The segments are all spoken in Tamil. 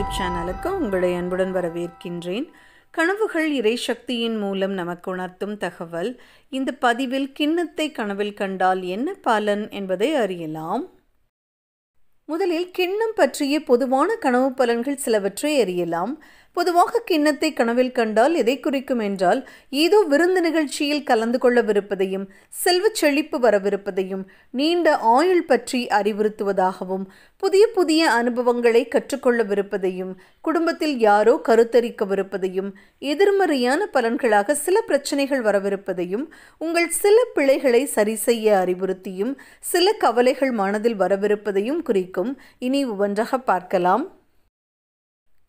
யூடியூப் சேனலுக்கு உங்களை அன்புடன் வரவேற்கின்றேன் கனவுகள் இறை சக்தியின் மூலம் நமக்கு உணர்த்தும் தகவல் இந்த பதிவில் கிண்ணத்தை கனவில் கண்டால் என்ன பலன் என்பதை அறியலாம் முதலில் கிண்ணம் பற்றிய பொதுவான கனவு பலன்கள் சிலவற்றை அறியலாம் பொதுவாக கிண்ணத்தை கனவில் கண்டால் எதை குறிக்கும் என்றால் ஏதோ விருந்து நிகழ்ச்சியில் கலந்து கொள்ளவிருப்பதையும் செல்வ செழிப்பு வரவிருப்பதையும் நீண்ட ஆயுள் பற்றி அறிவுறுத்துவதாகவும் புதிய புதிய அனுபவங்களை கற்றுக்கொள்ளவிருப்பதையும் குடும்பத்தில் யாரோ கருத்தரிக்கவிருப்பதையும் எதிர்மறையான பலன்களாக சில பிரச்சனைகள் வரவிருப்பதையும் உங்கள் சில பிழைகளை சரி செய்ய அறிவுறுத்தியும் சில கவலைகள் மனதில் வரவிருப்பதையும் குறிக்கும் இனி ஒவ்வொன்றாக பார்க்கலாம்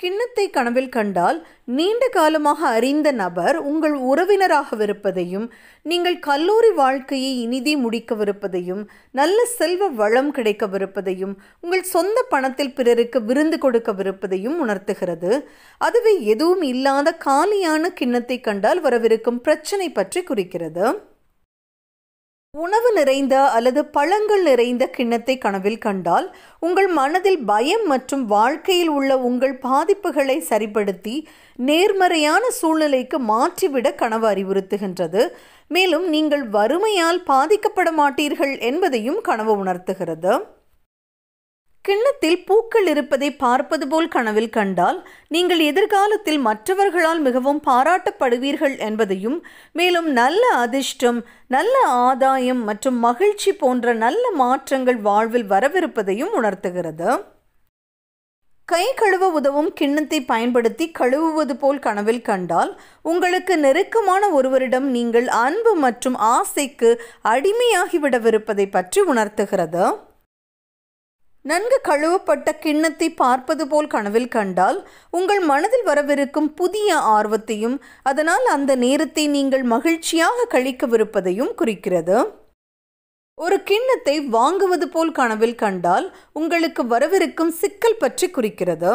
கிண்ணத்தை கனவில் கண்டால் நீண்ட காலமாக அறிந்த நபர் உங்கள் உறவினராகவிருப்பதையும் நீங்கள் கல்லூரி வாழ்க்கையை இனிதி முடிக்கவிருப்பதையும் நல்ல செல்வ வளம் கிடைக்கவிருப்பதையும் உங்கள் சொந்த பணத்தில் பிறருக்கு விருந்து கொடுக்கவிருப்பதையும் உணர்த்துகிறது அதுவே எதுவும் இல்லாத காலியான கிண்ணத்தை கண்டால் வரவிருக்கும் பிரச்சனை பற்றி குறிக்கிறது உணவு நிறைந்த அல்லது பழங்கள் நிறைந்த கிண்ணத்தை கனவில் கண்டால் உங்கள் மனதில் பயம் மற்றும் வாழ்க்கையில் உள்ள உங்கள் பாதிப்புகளை சரிப்படுத்தி நேர்மறையான சூழ்நிலைக்கு மாற்றிவிட கனவு அறிவுறுத்துகின்றது மேலும் நீங்கள் வறுமையால் பாதிக்கப்பட மாட்டீர்கள் என்பதையும் கனவு உணர்த்துகிறது கிண்ணத்தில் பூக்கள் இருப்பதை பார்ப்பது போல் கனவில் கண்டால் நீங்கள் எதிர்காலத்தில் மற்றவர்களால் மிகவும் பாராட்டப்படுவீர்கள் என்பதையும் மேலும் நல்ல அதிர்ஷ்டம் நல்ல ஆதாயம் மற்றும் மகிழ்ச்சி போன்ற நல்ல மாற்றங்கள் வாழ்வில் வரவிருப்பதையும் உணர்த்துகிறது கை கழுவ உதவும் கிண்ணத்தை பயன்படுத்தி கழுவுவது போல் கனவில் கண்டால் உங்களுக்கு நெருக்கமான ஒருவரிடம் நீங்கள் அன்பு மற்றும் ஆசைக்கு அடிமையாகிவிடவிருப்பதை பற்றி உணர்த்துகிறது நன்கு கழுவப்பட்ட கிண்ணத்தை பார்ப்பது போல் கனவில் கண்டால் உங்கள் மனதில் வரவிருக்கும் புதிய ஆர்வத்தையும் அதனால் அந்த நேரத்தை நீங்கள் மகிழ்ச்சியாக கழிக்கவிருப்பதையும் குறிக்கிறது ஒரு கிண்ணத்தை வாங்குவது போல் கனவில் கண்டால் உங்களுக்கு வரவிருக்கும் சிக்கல் பற்றி குறிக்கிறது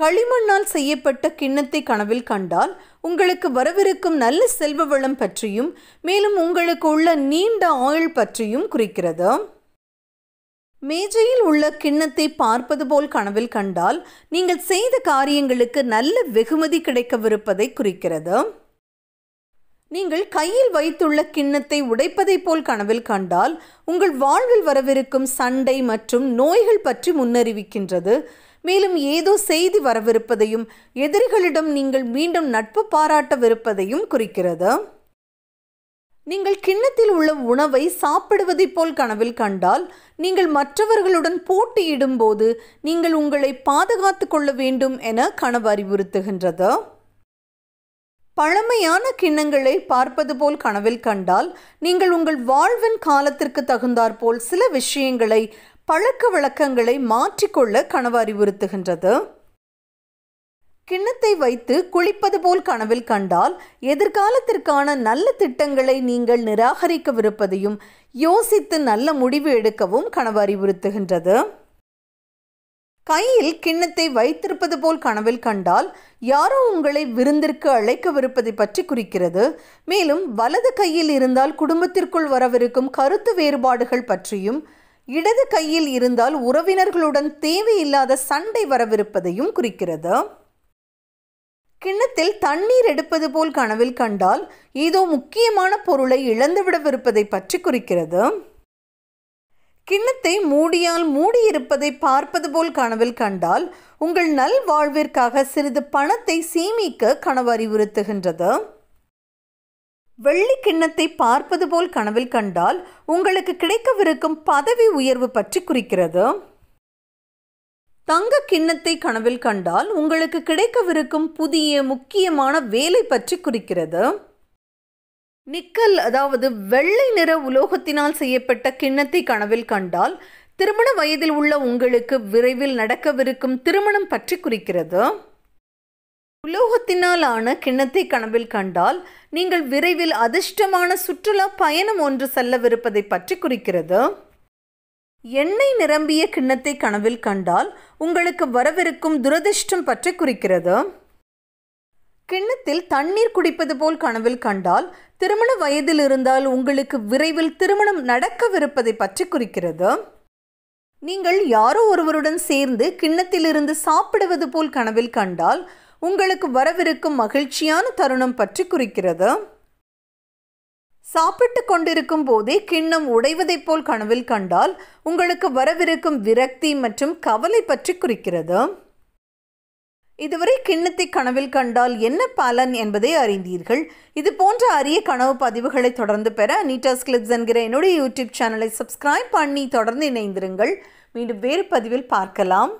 களிமண்ணால் செய்யப்பட்ட கிண்ணத்தை கனவில் கண்டால் உங்களுக்கு வரவிருக்கும் நல்ல செல்வ வளம் பற்றியும் மேலும் உங்களுக்கு உள்ள நீண்ட ஆயுள் பற்றியும் குறிக்கிறது மேஜையில் உள்ள கிண்ணத்தை பார்ப்பது போல் கனவில் கண்டால் நீங்கள் செய்த காரியங்களுக்கு நல்ல வெகுமதி கிடைக்கவிருப்பதை குறிக்கிறது நீங்கள் கையில் வைத்துள்ள கிண்ணத்தை உடைப்பதைப் போல் கனவில் கண்டால் உங்கள் வாழ்வில் வரவிருக்கும் சண்டை மற்றும் நோய்கள் பற்றி முன்னறிவிக்கின்றது மேலும் ஏதோ செய்தி வரவிருப்பதையும் எதிரிகளிடம் நீங்கள் மீண்டும் நட்பு பாராட்டவிருப்பதையும் குறிக்கிறது நீங்கள் கிண்ணத்தில் உள்ள உணவை சாப்பிடுவதைப் போல் கனவில் கண்டால் நீங்கள் மற்றவர்களுடன் போட்டியிடும் போது நீங்கள் உங்களை பாதுகாத்து கொள்ள வேண்டும் என கனவு அறிவுறுத்துகின்றது பழமையான கிண்ணங்களை பார்ப்பது போல் கனவில் கண்டால் நீங்கள் உங்கள் வாழ்வின் காலத்திற்கு தகுந்தாற்போல் சில விஷயங்களை பழக்க வழக்கங்களை மாற்றிக்கொள்ள கனவு அறிவுறுத்துகின்றது கிண்ணத்தை வைத்து குளிப்பது போல் கனவில் கண்டால் எதிர்காலத்திற்கான நல்ல திட்டங்களை நீங்கள் நிராகரிக்கவிருப்பதையும் யோசித்து நல்ல முடிவு எடுக்கவும் கனவு அறிவுறுத்துகின்றது கையில் கிண்ணத்தை வைத்திருப்பது போல் கனவில் கண்டால் யாரோ உங்களை விருந்திற்கு அழைக்கவிருப்பதை பற்றி குறிக்கிறது மேலும் வலது கையில் இருந்தால் குடும்பத்திற்குள் வரவிருக்கும் கருத்து வேறுபாடுகள் பற்றியும் இடது கையில் இருந்தால் உறவினர்களுடன் தேவையில்லாத சண்டை வரவிருப்பதையும் குறிக்கிறது கிண்ணத்தில் தண்ணீர் எடுப்பது போல் கனவில் கண்டால் ஏதோ முக்கியமான பொருளை இழந்துவிடவிருப்பதை பற்றி குறிக்கிறது கிண்ணத்தை மூடியால் மூடியிருப்பதை பார்ப்பது போல் கனவில் கண்டால் உங்கள் நல் வாழ்விற்காக சிறிது பணத்தை சேமிக்க கனவு அறிவுறுத்துகின்றது வெள்ளி கிண்ணத்தை பார்ப்பது போல் கனவில் கண்டால் உங்களுக்கு கிடைக்கவிருக்கும் பதவி உயர்வு பற்றி குறிக்கிறது தங்க கிண்ணத்தை கனவில் கண்டால் உங்களுக்கு கிடைக்கவிருக்கும் புதிய முக்கியமான வேலை பற்றி குறிக்கிறது நிக்கல் அதாவது வெள்ளை நிற உலோகத்தினால் செய்யப்பட்ட கிண்ணத்தை கனவில் கண்டால் திருமண வயதில் உள்ள உங்களுக்கு விரைவில் நடக்கவிருக்கும் திருமணம் பற்றி குறிக்கிறது உலோகத்தினாலான கிண்ணத்தை கனவில் கண்டால் நீங்கள் விரைவில் அதிர்ஷ்டமான சுற்றுலா பயணம் ஒன்று செல்லவிருப்பதை பற்றி குறிக்கிறது எண்ணெய் நிரம்பிய கிண்ணத்தை கனவில் கண்டால் உங்களுக்கு வரவிருக்கும் துரதிர்ஷ்டம் பற்றி குறிக்கிறது கிண்ணத்தில் தண்ணீர் குடிப்பது போல் கனவில் கண்டால் திருமண வயதில் இருந்தால் உங்களுக்கு விரைவில் திருமணம் நடக்கவிருப்பதை பற்றி குறிக்கிறது நீங்கள் யாரோ ஒருவருடன் சேர்ந்து கிண்ணத்திலிருந்து சாப்பிடுவது போல் கனவில் கண்டால் உங்களுக்கு வரவிருக்கும் மகிழ்ச்சியான தருணம் பற்றி குறிக்கிறது சாப்பிட்டு கொண்டிருக்கும் போதே கிண்ணம் உடைவதைப் போல் கனவில் கண்டால் உங்களுக்கு வரவிருக்கும் விரக்தி மற்றும் கவலை பற்றி குறிக்கிறது இதுவரை கிண்ணத்தை கனவில் கண்டால் என்ன பலன் என்பதை அறிந்தீர்கள் இது போன்ற அரிய கனவு பதிவுகளை தொடர்ந்து பெற நீட்டாஸ் கிளிப்ஸ் என்கிற என்னுடைய யூடியூப் சேனலை சப்ஸ்கிரைப் பண்ணி தொடர்ந்து இணைந்திருங்கள் மீண்டும் வேறு பதிவில் பார்க்கலாம்